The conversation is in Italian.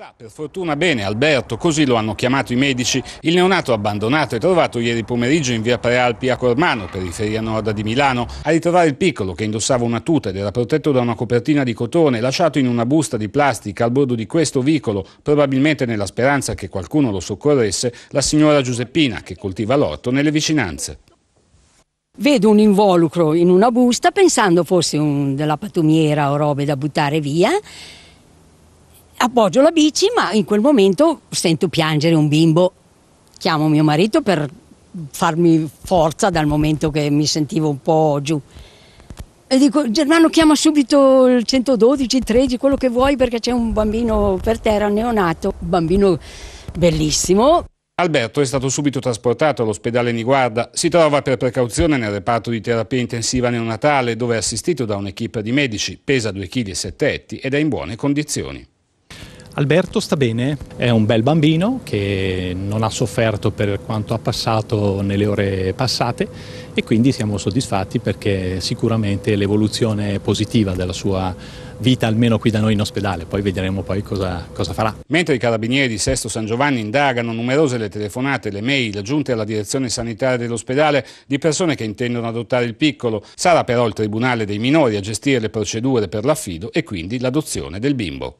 Sta per fortuna bene Alberto, così lo hanno chiamato i medici. Il neonato abbandonato è trovato ieri pomeriggio in via Prealpi a Cormano, periferia nord di Milano. A ritrovare il piccolo che indossava una tuta ed era protetto da una copertina di cotone, lasciato in una busta di plastica al bordo di questo vicolo, probabilmente nella speranza che qualcuno lo soccorresse, la signora Giuseppina che coltiva l'orto nelle vicinanze. Vedo un involucro in una busta pensando fosse un, della patumiera o robe da buttare via appoggio la bici, ma in quel momento sento piangere un bimbo. Chiamo mio marito per farmi forza dal momento che mi sentivo un po' giù. E dico, Germano chiama subito il 112, 13, quello che vuoi perché c'è un bambino per terra, neonato, un bambino bellissimo. Alberto è stato subito trasportato all'ospedale Niguarda. Si trova per precauzione nel reparto di terapia intensiva neonatale dove è assistito da un'equipe di medici, pesa 2,7 kg ed è in buone condizioni. Alberto sta bene, è un bel bambino che non ha sofferto per quanto ha passato nelle ore passate e quindi siamo soddisfatti perché sicuramente l'evoluzione positiva della sua vita almeno qui da noi in ospedale, poi vedremo poi cosa, cosa farà. Mentre i carabinieri di Sesto San Giovanni indagano numerose le telefonate, le mail giunte alla direzione sanitaria dell'ospedale di persone che intendono adottare il piccolo, sarà però il Tribunale dei minori a gestire le procedure per l'affido e quindi l'adozione del bimbo.